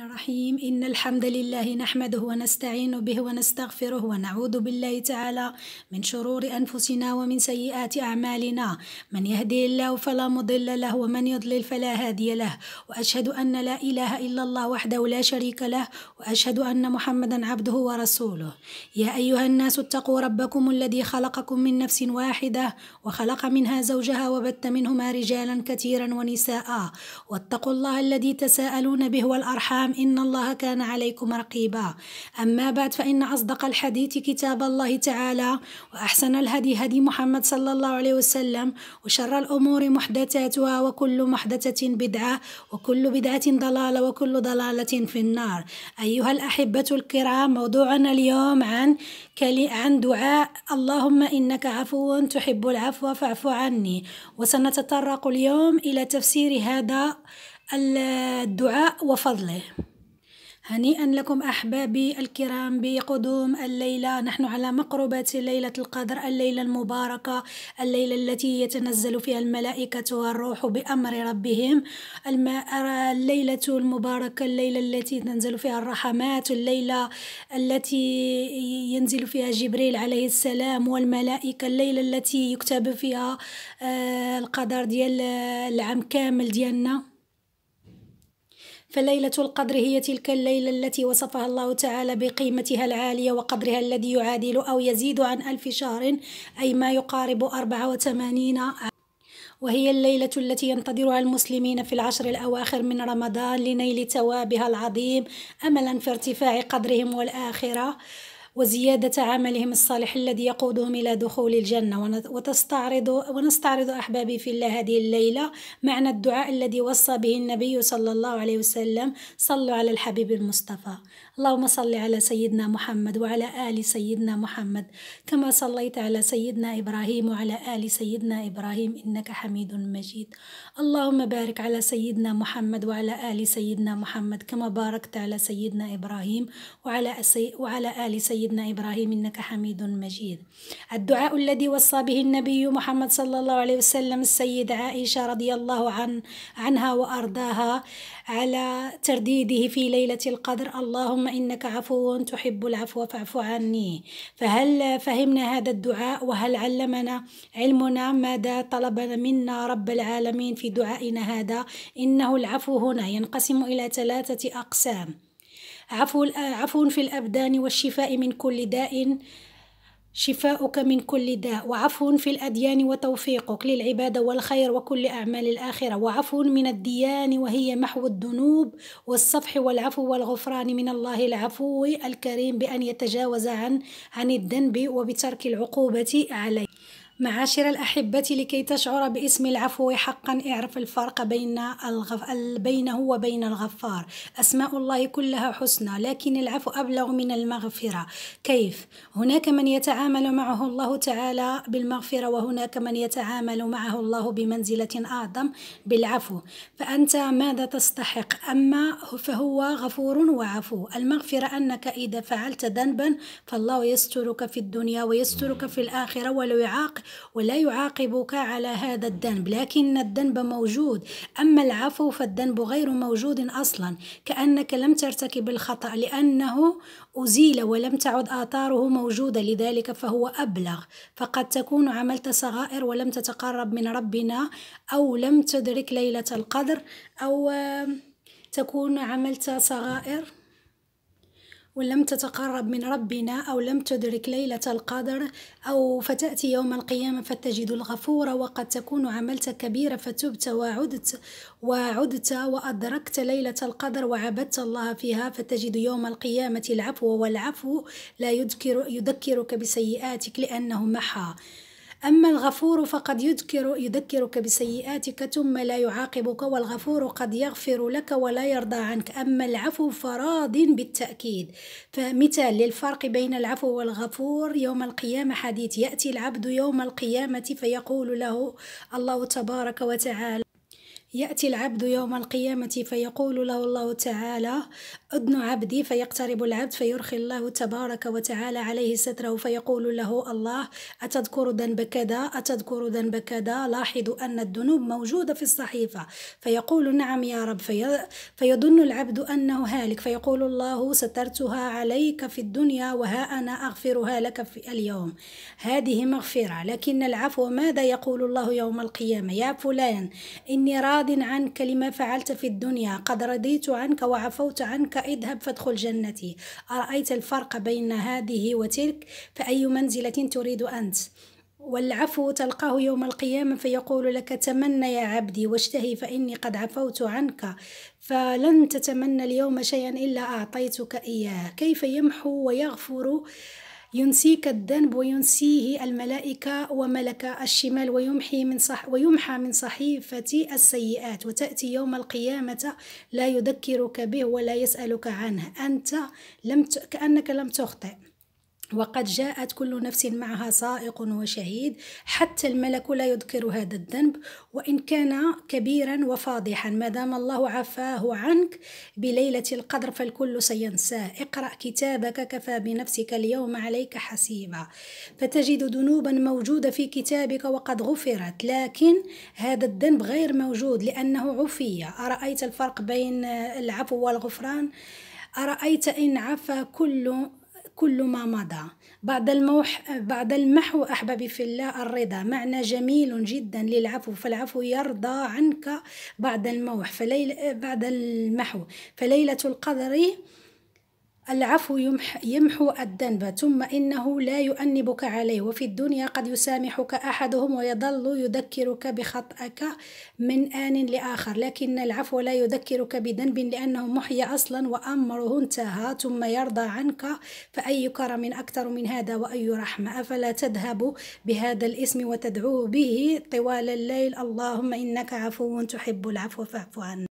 الرحيم إن الحمد لله نحمده ونستعين به ونستغفره ونعوذ بالله تعالى من شرور أنفسنا ومن سيئات أعمالنا من يهدي الله فلا مضل له ومن يضلل فلا هادي له وأشهد أن لا إله إلا الله وحده لا شريك له وأشهد أن محمدا عبده ورسوله يا أيها الناس اتقوا ربكم الذي خلقكم من نفس واحدة وخلق منها زوجها وبت منهما رجالا كثيرا ونساء واتقوا الله الذي تساءلون به والأرحام والسلام إن الله كان عليكم رقيبا أما بعد فإن أصدق الحديث كتاب الله تعالى وأحسن الهدي هدي محمد صلى الله عليه وسلم وشر الأمور محدثاتها وكل محدثة بدعة وكل بدعة ضلالة وكل ضلالة في النار أيها الأحبة الكرام موضوعنا اليوم عن عن دعاء اللهم إنك عفو تحب العفو فاعف عني وسنتطرق اليوم إلى تفسير هذا الدعاء وفضله هنيئا لكم أحبابي الكرام بقدوم الليلة نحن على مقربة ليلة القدر الليلة المباركة الليلة التي يتنزل فيها الملائكة والروح بأمر ربهم الليلة المباركة الليلة التي تنزل فيها الرحمات الليلة التي ينزل فيها جبريل عليه السلام والملائكة الليلة التي يكتب فيها آه، القدر ديال آه، العام كامل ديالنا فليلة القدر هي تلك الليلة التي وصفها الله تعالى بقيمتها العالية وقدرها الذي يعادل أو يزيد عن ألف شهر أي ما يقارب 84 وهي الليلة التي ينتظرها المسلمين في العشر الأواخر من رمضان لنيل ثوابها العظيم أملا في ارتفاع قدرهم والآخرة وزيادة عملهم الصالح الذي يقودهم إلى دخول الجنة وتستعرض ونستعرض أحبابي في الله هذه الليلة معنى الدعاء الذي وصى به النبي صلى الله عليه وسلم صلوا على الحبيب المصطفى اللهم صل على سيدنا محمد وعلى آل سيدنا محمد كما صليت على سيدنا إبراهيم وعلى آل سيدنا إبراهيم إنك حميد مجيد اللهم بارك على سيدنا محمد وعلى آل سيدنا محمد كما باركت على سيدنا إبراهيم وعلى, وعلى آل سيدنا سيدنا إبراهيم إنك حميد مجيد الدعاء الذي وصى به النبي محمد صلى الله عليه وسلم السيد عائشة رضي الله عن عنها وأرضاها على ترديده في ليلة القدر اللهم إنك عفو تحب العفو فاعف عني فهل فهمنا هذا الدعاء وهل علمنا علمنا ماذا طلب منا رب العالمين في دعائنا هذا إنه العفو هنا ينقسم إلى ثلاثة أقسام عفو, عفو في الأبدان والشفاء من كل داء شفاؤك من كل داء وعفو في الأديان وتوفيقك للعبادة والخير وكل أعمال الآخرة وعفو من الديان وهي محو الذنوب والصفح والعفو والغفران من الله العفو الكريم بأن يتجاوز عن عن الذنب وبترك العقوبة عليه معاشر الأحبة لكي تشعر باسم العفو حقا اعرف الفرق بين الغف... بينه وبين الغفار أسماء الله كلها حسنى لكن العفو أبلغ من المغفرة كيف؟ هناك من يتعامل معه الله تعالى بالمغفرة وهناك من يتعامل معه الله بمنزلة أعظم بالعفو فأنت ماذا تستحق؟ أما فهو غفور وعفو المغفرة أنك إذا فعلت ذنبا فالله يسترك في الدنيا ويسترك في الآخرة ولو يعاق ولا يعاقبك على هذا الذنب لكن الذنب موجود أما العفو فالذنب غير موجود أصلا كأنك لم ترتكب الخطأ لأنه أزيل ولم تعد آثاره موجودة لذلك فهو أبلغ فقد تكون عملت صغائر ولم تتقرب من ربنا أو لم تدرك ليلة القدر أو تكون عملت صغائر ولم تتقرب من ربنا أو لم تدرك ليلة القدر أو فتأتي يوم القيامة فتجد الغفور وقد تكون عملت كبيرة فتبت وعدت وعدت وأدركت ليلة القدر وعبدت الله فيها فتجد يوم القيامة العفو والعفو لا يذكر يذكرك بسيئاتك لأنه محى أما الغفور فقد يذكر يذكرك بسيئاتك ثم لا يعاقبك والغفور قد يغفر لك ولا يرضى عنك أما العفو فراض بالتأكيد فمثال للفرق بين العفو والغفور يوم القيامة حديث يأتي العبد يوم القيامة فيقول له الله تبارك وتعالى يأتي العبد يوم القيامة فيقول له الله تعالى أدن عبدي فيقترب العبد فيرخي الله تبارك وتعالى عليه ستره فيقول له الله أتذكر ذنب كذا أتذكر ذنب كذا لاحظ أن الذنوب موجودة في الصحيفة فيقول نعم يا رب في فيظن العبد أنه هالك فيقول الله سترتها عليك في الدنيا وها أنا أغفرها لك في اليوم هذه مغفرة لكن العفو ماذا يقول الله يوم القيامة يا فلان إني راضي راض عنك لما فعلت في الدنيا قد رضيت عنك وعفوت عنك اذهب فادخل جنتي أرأيت الفرق بين هذه وتلك فأي منزلة تريد أنت والعفو تلقاه يوم القيامة فيقول لك تمنى يا عبدي واشتهي فإني قد عفوت عنك فلن تتمنى اليوم شيئا إلا أعطيتك إياه كيف يمحو ويغفر ينسيك الذنب وينسيه الملائكة وملك الشمال ويمحي من صح ويمحى من صحيفة السيئات وتأتي يوم القيامة لا يذكرك به ولا يسألك عنه أنت لم ت... كأنك لم تخطئ وقد جاءت كل نفس معها سائق وشهيد حتى الملك لا يذكر هذا الذنب وإن كان كبيرا وفاضحا ما دام الله عفاه عنك بليلة القدر فالكل سينساه اقرأ كتابك كفى بنفسك اليوم عليك حسيبا فتجد ذنوبا موجودة في كتابك وقد غفرت لكن هذا الذنب غير موجود لأنه عفي أرأيت الفرق بين العفو والغفران أرأيت إن عفى كل كل ما مضى بعد, الموح بعد المحو أحببي في الله الرضا معنى جميل جدا للعفو فالعفو يرضى عنك بعد الموح فليل بعد المحو فليلة القدر العفو يمح يمحو الذنب ثم إنه لا يؤنبك عليه وفي الدنيا قد يسامحك أحدهم ويظل يذكرك بخطأك من آن لآخر لكن العفو لا يذكرك بذنب لأنه محي أصلا وأمره انتهى ثم يرضى عنك فأي كرم أكثر من هذا وأي رحمة أفلا تذهب بهذا الاسم وتدعو به طوال الليل اللهم إنك عفو تحب العفو فاعف عنا